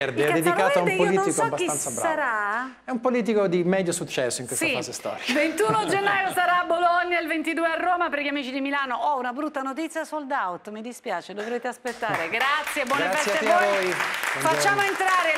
Verde, è dedicata a un politico so abbastanza bravo. Sarà? È un politico di medio successo in questa sì. fase storica. 21 gennaio sarà a Bologna, il 22 a Roma. Per gli amici di Milano ho oh, una brutta notizia, sold out. Mi dispiace, dovrete aspettare. Grazie, buone Grazie feste a voi. A voi. Facciamo entrare